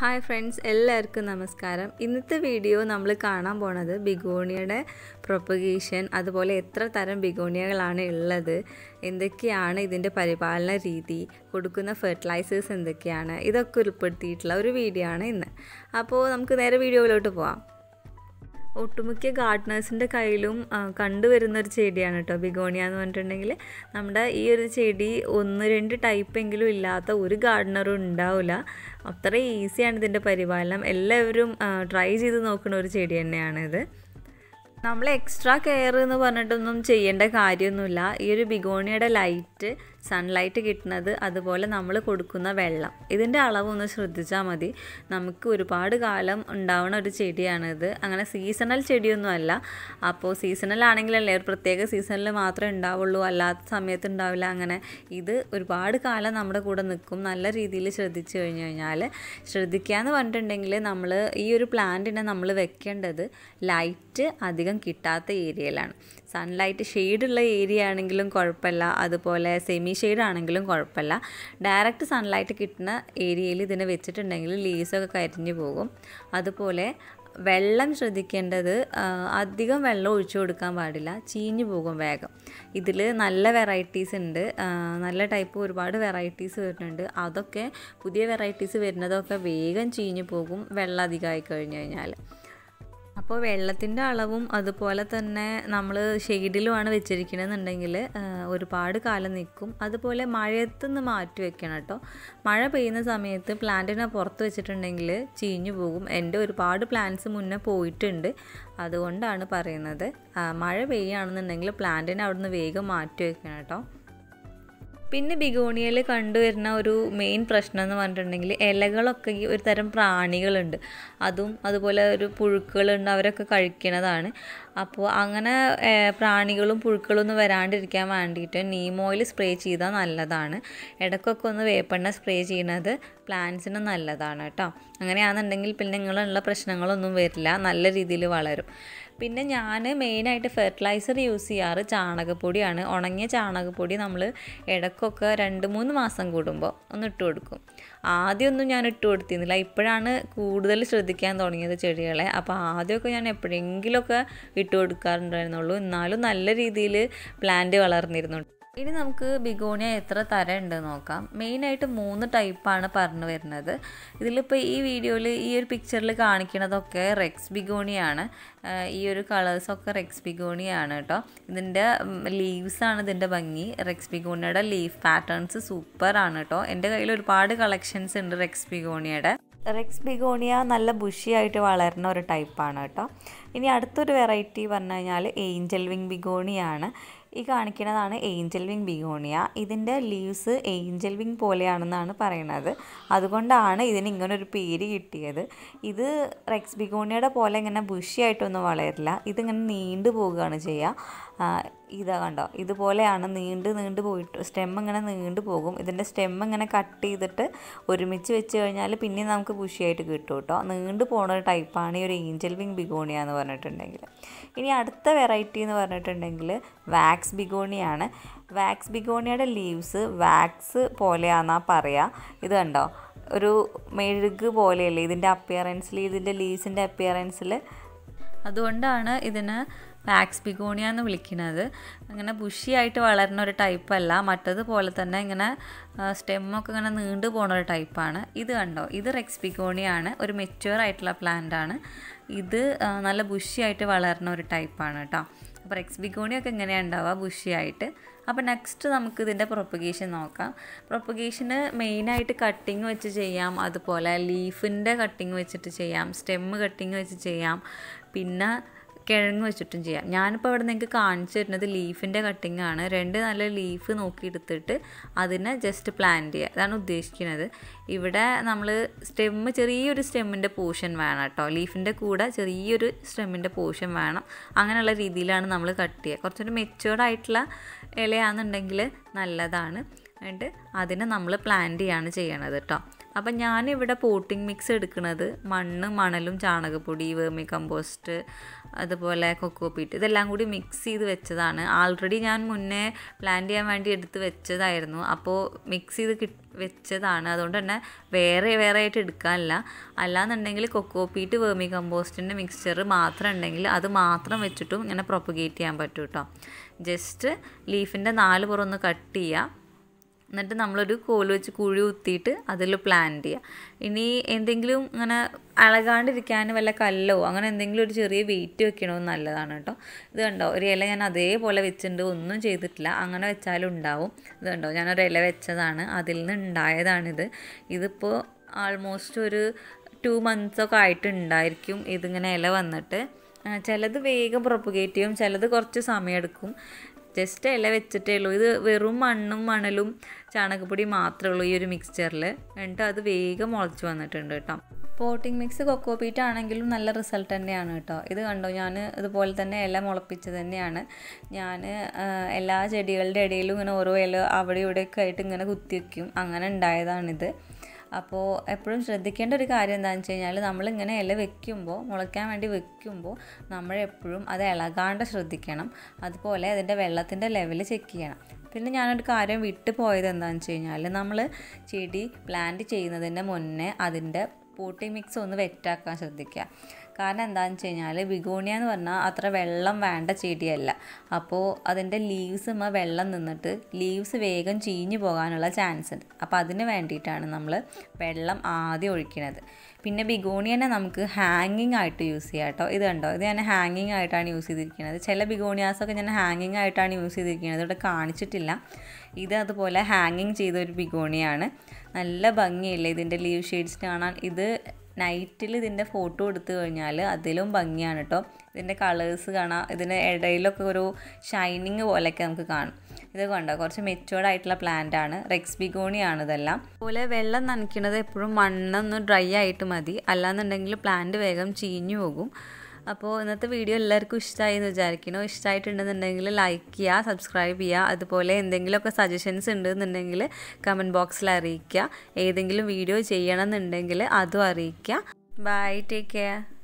hi friends എല്ലാവർക്കും നമസ്കാരം ഇന്നത്തെ വീഡിയോ നമ്മൾ കാണാൻ പോണത് ബിഗോണിയയുടെ പ്രൊപ്പഗേഷൻ അതുപോലെ എത്ര തരം ബിഗോണിയകളാണ് ഉള്ളത് എന്തൊക്കെയാണ് ഇതിൻ്റെ പരിപാലന രീതി കൊടുക്കുന്ന ഫെർട്ടിലൈസേഴ്സ് എന്തൊക്കെയാണ് ഇതൊക്കെ ഉൾപ്പെടുത്തിയിട്ടുള്ള ഒരു വീഡിയോ ആണ് ഇന്ന് അപ്പോൾ നമുക്ക് നേരെ വീഡിയോയിലോട്ട് പോവാം ഒട്ടുമിക്ക ഗാർഡനേഴ്സിൻ്റെ കയ്യിലും കണ്ടുവരുന്ന ഒരു ചെടിയാണ് കേട്ടോ ബിഗോണിയ എന്ന് പറഞ്ഞിട്ടുണ്ടെങ്കിൽ നമ്മുടെ ഈ ഒരു ചെടി ഒന്ന് രണ്ട് ടൈപ്പെങ്കിലും ഇല്ലാത്ത ഒരു ഗാർഡനറും ഉണ്ടാവില്ല അത്ര ഈസിയാണ് ഇതിൻ്റെ പരിപാലനം എല്ലാവരും ട്രൈ ചെയ്ത് നോക്കുന്ന ഒരു ചെടി തന്നെയാണിത് നമ്മൾ എക്സ്ട്രാ കെയർ എന്ന് പറഞ്ഞിട്ടൊന്നും ചെയ്യേണ്ട കാര്യമൊന്നുമില്ല ഈ ഒരു ബിഗോണിയുടെ ലൈറ്റ് സൺലൈറ്റ് കിട്ടുന്നത് അതുപോലെ നമ്മൾ കൊടുക്കുന്ന വെള്ളം ഇതിൻ്റെ അളവൊന്ന് ശ്രദ്ധിച്ചാൽ മതി നമുക്ക് ഒരുപാട് കാലം ഉണ്ടാവുന്ന ഒരു ചെടിയാണിത് അങ്ങനെ സീസണൽ ചെടിയൊന്നും അല്ല അപ്പോൾ സീസണൽ ആണെങ്കിലല്ലേ ഒരു പ്രത്യേക സീസണിൽ മാത്രമേ ഉണ്ടാവുള്ളൂ അല്ലാത്ത സമയത്ത് ഉണ്ടാവില്ല അങ്ങനെ ഇത് ഒരുപാട് കാലം നമ്മുടെ കൂടെ നിൽക്കും നല്ല രീതിയിൽ ശ്രദ്ധിച്ചു കഴിഞ്ഞു കഴിഞ്ഞാൽ ശ്രദ്ധിക്കുക എന്ന് പറഞ്ഞിട്ടുണ്ടെങ്കിൽ നമ്മൾ ഈ ഒരു പ്ലാന്റിനെ നമ്മൾ വെക്കേണ്ടത് ലൈറ്റ് അധികം കിട്ടാത്ത ഏരിയയിലാണ് സൺലൈറ്റ് ഷെയ്ഡുള്ള ഏരിയ ആണെങ്കിലും കുഴപ്പമില്ല അതുപോലെ സെമി ഷെയ്ഡ് ആണെങ്കിലും കുഴപ്പമില്ല ഡയറക്റ്റ് സൺലൈറ്റ് കിട്ടുന്ന ഏരിയയിൽ ഇതിനെ വെച്ചിട്ടുണ്ടെങ്കിൽ ലീസൊക്കെ കരിഞ്ഞു പോകും അതുപോലെ വെള്ളം ശ്രദ്ധിക്കേണ്ടത് അധികം വെള്ളം ഒഴിച്ചു കൊടുക്കാൻ പാടില്ല ചീഞ്ഞു പോകും വേഗം ഇതിൽ നല്ല വെറൈറ്റീസ് ഉണ്ട് നല്ല ടൈപ്പ് ഒരുപാട് വെറൈറ്റീസ് വരുന്നുണ്ട് അതൊക്കെ പുതിയ വെറൈറ്റീസ് വരുന്നതൊക്കെ വേഗം ചീഞ്ഞു പോകും വെള്ളം അധികമായി കഴിഞ്ഞു കഴിഞ്ഞാൽ അപ്പോൾ വെള്ളത്തിൻ്റെ അളവും അതുപോലെ തന്നെ നമ്മൾ ഷെയ്ഡിലുമാണ് വെച്ചിരിക്കണമെന്നുണ്ടെങ്കിൽ ഒരുപാട് കാലം നിൽക്കും അതുപോലെ മഴയത്ത് നിന്ന് മാറ്റി വെക്കണം കേട്ടോ മഴ പെയ്യുന്ന സമയത്ത് പ്ലാന്റിനെ പുറത്ത് വെച്ചിട്ടുണ്ടെങ്കിൽ ചീഞ്ഞു പോകും എൻ്റെ ഒരുപാട് പ്ലാന്റ്സ് മുന്നേ പോയിട്ടുണ്ട് അതുകൊണ്ടാണ് പറയുന്നത് മഴ പെയ്യുകയാണെന്നുണ്ടെങ്കിൽ പ്ലാന്റിനെ അവിടുന്ന് വേഗം മാറ്റി വെക്കണം കേട്ടോ പിന്നെ ബിഗോണിയയിൽ കണ്ടുവരുന്ന ഒരു മെയിൻ പ്രശ്നം എന്ന് പറഞ്ഞിട്ടുണ്ടെങ്കിൽ ഇലകളൊക്കെ ഒരു തരം പ്രാണികളുണ്ട് അതും അതുപോലെ ഒരു പുഴുക്കളുണ്ട് അവരൊക്കെ കഴിക്കണതാണ് അപ്പോൾ അങ്ങനെ പ്രാണികളും പുഴുക്കളും ഒന്നും വരാണ്ടിരിക്കാൻ വേണ്ടിയിട്ട് നീം ഓയിൽ സ്പ്രേ ചെയ്താൽ നല്ലതാണ് ഇടയ്ക്കൊക്കെ ഒന്ന് വേപ്പെണ്ണ സ്പ്രേ ചെയ്യണത് പ്ലാന്റ്സിന് നല്ലതാണ് കേട്ടോ അങ്ങനെയാണെന്നുണ്ടെങ്കിൽ പിന്നെ നിങ്ങളുള്ള പ്രശ്നങ്ങളൊന്നും വരില്ല നല്ല രീതിയിൽ വളരും പിന്നെ ഞാൻ മെയിനായിട്ട് ഫെർട്ടിലൈസർ യൂസ് ചെയ്യാറ് ചാണകപ്പൊടിയാണ് ഉണങ്ങിയ ചാണകപ്പൊടി നമ്മൾ ഇടയ്ക്കൊക്കെ രണ്ട് മൂന്ന് മാസം കൂടുമ്പോൾ ഒന്ന് ഇട്ട് കൊടുക്കും ആദ്യമൊന്നും ഞാൻ ഇട്ട് കൊടുത്തിരുന്നില്ല ഇപ്പോഴാണ് കൂടുതൽ ശ്രദ്ധിക്കാൻ തുടങ്ങിയത് ചെടികളെ അപ്പോൾ ആദ്യമൊക്കെ ഞാൻ എപ്പോഴെങ്കിലുമൊക്കെ ഇട്ട് കൊടുക്കാറുണ്ടായിരുന്നുള്ളൂ എന്നാലും നല്ല രീതിയിൽ പ്ലാന്റ് വളർന്നിരുന്നു ഇനി നമുക്ക് ബിഗോണിയ എത്ര തരം ഉണ്ട് നോക്കാം മെയിനായിട്ട് മൂന്ന് ടൈപ്പാണ് പറഞ്ഞു വരുന്നത് ഇതിലിപ്പോൾ ഈ വീഡിയോയിൽ ഈ ഒരു പിക്ചറിൽ കാണിക്കണതൊക്കെ റെക്സ് ബിഗോണിയാണ് ഈ ഒരു കളേഴ്സൊക്കെ റെക്സ് ബിഗോണിയാണ് കേട്ടോ ഇതിൻ്റെ ലീവ്സാണ് ഇതിൻ്റെ ഭംഗി റെക്സ് ബിഗോണിയുടെ ലീഫ് പാറ്റേൺസ് സൂപ്പറാണ് കേട്ടോ എൻ്റെ കയ്യിൽ ഒരുപാട് കളക്ഷൻസ് ഉണ്ട് റെക്സ് ബിഗോണിയുടെ റെക്സ് ബിഗോണിയ നല്ല ബുഷിയായിട്ട് വളരുന്ന ഒരു ടൈപ്പാണ് കേട്ടോ ഇനി അടുത്തൊരു വെറൈറ്റി പറഞ്ഞു കഴിഞ്ഞാൽ ഏഞ്ചൽ വിങ് ബിഗോണിയാണ് ഈ കാണിക്കുന്നതാണ് ഏഞ്ചൽ വിങ് ബിഗോണിയ ഇതിൻ്റെ ലീവ്സ് ഏഞ്ചൽ വിങ് പോലെയാണെന്നാണ് പറയുന്നത് അതുകൊണ്ടാണ് ഇതിന് ഒരു പേര് കിട്ടിയത് ഇത് റെക്സ് ബിഗോണിയയുടെ പോലെ ഇങ്ങനെ ബുഷിയായിട്ടൊന്നും വളരില്ല ഇതിങ്ങനെ നീണ്ടു പോവുകയാണ് ചെയ്യുക ഇതാ കണ്ടോ ഇതുപോലെയാണ് നീണ്ട് നീണ്ട് പോയിട്ട് സ്റ്റെം ഇങ്ങനെ നീണ്ടു പോകും ഇതിൻ്റെ സ്റ്റെം ഇങ്ങനെ കട്ട് ചെയ്തിട്ട് ഒരുമിച്ച് വെച്ച് കഴിഞ്ഞാൽ പിന്നെ നമുക്ക് ബുഷിയായിട്ട് കിട്ടും കേട്ടോ നീണ്ടു പോകുന്ന ഒരു ടൈപ്പാണ് ഈ ഒരു ഏഞ്ചൽ വിങ് ബിഗോണിയ എന്ന് പറഞ്ഞിട്ടുണ്ടെങ്കിൽ ഇനി അടുത്ത വെറൈറ്റി എന്ന് പറഞ്ഞിട്ടുണ്ടെങ്കിൽ വാക്സ് ബിഗോണിയാണ് വാക്സ് ബിഗോണിയുടെ ലീവ്സ് വാക്സ് പോലെയാണെന്നാ പറയുക ഇത് കണ്ടോ ഒരു മെഴുക് പോലെയല്ലേ ഇതിൻ്റെ അപ്പിയറൻസിൽ ഇതിൻ്റെ ലീവ്സിൻ്റെ അപ്പിയറൻസിൽ അതുകൊണ്ടാണ് ഇതിന് മാക്സ് ബിഗോണിയ എന്ന് വിളിക്കുന്നത് അങ്ങനെ ബുഷിയായിട്ട് വളരുന്ന ഒരു ടൈപ്പല്ല മറ്റതുപോലെ തന്നെ ഇങ്ങനെ സ്റ്റെമ്മൊക്കെ ഇങ്ങനെ നീണ്ടു പോകുന്ന ഒരു ടൈപ്പാണ് ഇത് കണ്ടോ ഇത് റെക്സ് ബിഗോണിയാണ് ഒരു മെച്യൂർ ആയിട്ടുള്ള പ്ലാന്റ് ആണ് ഇത് നല്ല ബുഷിയായിട്ട് വളരുന്ന ഒരു ടൈപ്പാണ് കേട്ടോ അപ്പോൾ റെക്സ് ബിഗോണിയൊക്കെ എങ്ങനെയാണ് ഉണ്ടാവുക ബുഷിയായിട്ട് അപ്പോൾ നെക്സ്റ്റ് നമുക്ക് ഇതിൻ്റെ പ്രൊപ്പഗേഷൻ നോക്കാം പ്രൊപ്പഗേഷന് മെയിനായിട്ട് കട്ടിങ് വെച്ച് ചെയ്യാം അതുപോലെ ലീഫിൻ്റെ കട്ടിങ് വെച്ചിട്ട് ചെയ്യാം സ്റ്റെമ്മ് കട്ടിങ് വെച്ച് ചെയ്യാം പിന്നെ കിഴങ്ങ് വെച്ചിട്ടും ചെയ്യാം ഞാനിപ്പോൾ ഇവിടെ നിങ്ങൾക്ക് കാണിച്ചു തരുന്നത് ലീഫിൻ്റെ കട്ടിംഗ് ആണ് രണ്ട് നല്ല ലീഫ് നോക്കി എടുത്തിട്ട് അതിനെ ജസ്റ്റ് പ്ലാന്റ് ചെയ്യുക അതാണ് ഉദ്ദേശിക്കുന്നത് ഇവിടെ നമ്മൾ സ്റ്റെമ്മ് ചെറിയൊരു സ്റ്റെമ്മിൻ്റെ പോർഷൻ വേണം കേട്ടോ ലീഫിൻ്റെ കൂടെ ചെറിയൊരു സ്റ്റെമ്മിൻ്റെ പോർഷൻ വേണം അങ്ങനെയുള്ള രീതിയിലാണ് നമ്മൾ കട്ട് ചെയ്യുക കുറച്ചൊരു മെച്ചുവേർഡ് ആയിട്ടുള്ള ഇലയാണെന്നുണ്ടെങ്കിൽ നല്ലതാണ് എന്നിട്ട് അതിനെ നമ്മൾ പ്ലാന്റ് ചെയ്യാണ് ചെയ്യണത് കേട്ടോ അപ്പം ഞാനിവിടെ പോട്ടിംഗ് മിക്സ് എടുക്കുന്നത് മണ്ണ് മണലും ചാണകപ്പൊടി വേമി കമ്പോസ്റ്റ് അതുപോലെ കൊക്കോ പീറ്റ് ഇതെല്ലാം കൂടി മിക്സ് ചെയ്ത് വെച്ചതാണ് ആൾറെഡി ഞാൻ മുന്നേ പ്ലാൻ ചെയ്യാൻ വേണ്ടി എടുത്ത് വെച്ചതായിരുന്നു അപ്പോൾ മിക്സ് ചെയ്ത് വെച്ചതാണ് അതുകൊണ്ട് തന്നെ വേറെ വേറെ ആയിട്ട് എടുക്കാനില്ല അല്ലാന്നുണ്ടെങ്കിൽ കൊക്കോ പീറ്റ് വേമി കമ്പോസ്റ്റിൻ്റെ മിക്സ്ചർ മാത്രം ഉണ്ടെങ്കിൽ അത് മാത്രം വെച്ചിട്ടും ഇങ്ങനെ പ്രൊപ്പഗേറ്റ് ചെയ്യാൻ പറ്റും കേട്ടോ ജസ്റ്റ് ലീഫിൻ്റെ നാല് ഒന്ന് കട്ട് ചെയ്യുക എന്നിട്ട് നമ്മളൊരു കോല് വെച്ച് കുഴി കുത്തിയിട്ട് അതിൽ പ്ലാന്റ് ചെയ്യുക ഇനി എന്തെങ്കിലും ഇങ്ങനെ അളകാണ്ടിരിക്കാൻ വല്ല കല്ലോ അങ്ങനെ എന്തെങ്കിലും ഒരു ചെറിയ വെയിറ്റ് വെക്കണോ നല്ലതാണ് കേട്ടോ ഇത് കണ്ടോ ഒരു ഇല ഞാൻ അതേപോലെ വെച്ചിട്ടുണ്ട് ഒന്നും ചെയ്തിട്ടില്ല അങ്ങനെ വെച്ചാലും ഉണ്ടാവും ഇത് കണ്ടോ ഞാനൊരു ഇല വെച്ചതാണ് അതിൽ നിന്ന് ഉണ്ടായതാണിത് ഇതിപ്പോൾ ആൾമോസ്റ്റ് ഒരു ടു മന്ത്സൊക്കെ ആയിട്ടുണ്ടായിരിക്കും ഇതിങ്ങനെ ഇല വന്നിട്ട് ചിലത് വേഗം പ്രൊപ്പഗേറ്റ് ചെയ്യും ചിലത് കുറച്ച് സമയമെടുക്കും ജസ്റ്റ് ഇല വെച്ചിട്ടേ ഉള്ളൂ ഇത് വെറും മണ്ണും മണലും ചാണകപ്പൊടി മാത്രമേ ഉള്ളൂ ഈ ഒരു മിക്സ്ചറിൽ എന്നിട്ട് അത് വേഗം മുളച്ച് വന്നിട്ടുണ്ട് കേട്ടോ പോട്ടിംഗ് മിക്സ് കൊക്കോ പീറ്റ് ആണെങ്കിലും നല്ല റിസൾട്ട് തന്നെയാണ് കേട്ടോ ഇത് കണ്ടോ ഞാൻ ഇതുപോലെ തന്നെ ഇല മുളപ്പിച്ച് തന്നെയാണ് ഞാൻ എല്ലാ ചെടികളുടെ ഇടയിലും ഇങ്ങനെ ഓരോ ഇല അവിടെ ഇവിടെയൊക്കെ ആയിട്ട് ഇങ്ങനെ കുത്തി വയ്ക്കും അങ്ങനെ ഉണ്ടായതാണിത് അപ്പോൾ എപ്പോഴും ശ്രദ്ധിക്കേണ്ട ഒരു കാര്യം എന്താണെന്ന് വെച്ച് കഴിഞ്ഞാൽ നമ്മളിങ്ങനെ ഇല വെക്കുമ്പോൾ മുളയ്ക്കാൻ വേണ്ടി വെക്കുമ്പോൾ നമ്മളെപ്പോഴും അത് ഇളകാണ്ട് ശ്രദ്ധിക്കണം അതുപോലെ അതിൻ്റെ വെള്ളത്തിൻ്റെ ലെവൽ ചെക്ക് ചെയ്യണം പിന്നെ ഞാനൊരു കാര്യം വിട്ടു പോയത് എന്താണെന്ന് വെച്ച് കഴിഞ്ഞാൽ നമ്മൾ ചെടി പ്ലാന്റ് ചെയ്യുന്നതിന് മുന്നേ അതിൻ്റെ പോട്ടി മിക്സ് ഒന്ന് വെറ്റാക്കാൻ ശ്രദ്ധിക്കുക കാരണം എന്താണെന്ന് വെച്ച് കഴിഞ്ഞാൽ ബിഗോണിയ എന്ന് പറഞ്ഞാൽ അത്ര വെള്ളം വേണ്ട ചെടിയല്ല അപ്പോൾ അതിൻ്റെ ലീവ്സുമ്മ വെള്ളം നിന്നിട്ട് ലീവ്സ് വേഗം ചീഞ്ഞു പോകാനുള്ള ചാൻസ് ഉണ്ട് അപ്പോൾ അതിന് വേണ്ടിയിട്ടാണ് നമ്മൾ വെള്ളം ആദ്യം ഒഴിക്കുന്നത് പിന്നെ ബിഗോണിയനെ നമുക്ക് ഹാങ്ങിങ് ആയിട്ട് യൂസ് ചെയ്യാം കേട്ടോ ഇത് കണ്ടോ ഇത് ഞാൻ ഹാങ്ങിങ് ആയിട്ടാണ് യൂസ് ചെയ്തിരിക്കുന്നത് ചില ബിഗോണിയാസൊക്കെ ഞാൻ ഹാങ്ങിങ് ആയിട്ടാണ് യൂസ് ചെയ്തിരിക്കുന്നത് ഇവിടെ കാണിച്ചിട്ടില്ല ഇത് അതുപോലെ ഹാങ്ങിങ് ചെയ്ത ഒരു ബിഗോണിയാണ് നല്ല ഭംഗിയില്ലേ ഇതിൻ്റെ ലീവ് ഷെയ്ഡ്സ് കാണാൻ ഇത് നൈറ്റിൽ ഇതിൻ്റെ ഫോട്ടോ എടുത്തു കഴിഞ്ഞാൽ അതിലും ഭംഗിയാണ് കേട്ടോ ഇതിൻ്റെ കളേഴ്സ് കാണാം ഇതിൻ്റെ ഇടയിലൊക്കെ ഒരു ഷൈനിങ് പോലെയൊക്കെ നമുക്ക് കാണും ഇത് കണ്ടോ കുറച്ച് മെച്ചുവേർഡ് ആയിട്ടുള്ള പ്ലാന്റ് ആണ് റെക്സ് ബിഗോണിയാണ് ഇതെല്ലാം അതുപോലെ വെള്ളം നനയ്ക്കുന്നത് എപ്പോഴും മണ്ണൊന്ന് ഡ്രൈ ആയിട്ട് മതി അല്ലാന്നുണ്ടെങ്കിൽ പ്ലാന്റ് വേഗം ചീഞ്ഞു പോകും അപ്പോൾ ഇന്നത്തെ വീഡിയോ എല്ലാവർക്കും ഇഷ്ടമായി എന്ന് വിചാരിക്കണോ ഇഷ്ടമായിട്ടുണ്ടെന്നുണ്ടെങ്കിൽ ലൈക്ക് ചെയ്യുക സബ്സ്ക്രൈബ് ചെയ്യുക അതുപോലെ എന്തെങ്കിലുമൊക്കെ സജഷൻസ് ഉണ്ട് എന്നുണ്ടെങ്കിൽ കമൻറ്റ് ബോക്സിൽ അറിയിക്കുക ഏതെങ്കിലും വീഡിയോ എന്നുണ്ടെങ്കിൽ അതും അറിയിക്കുക ബൈ ടേക്ക് കെയർ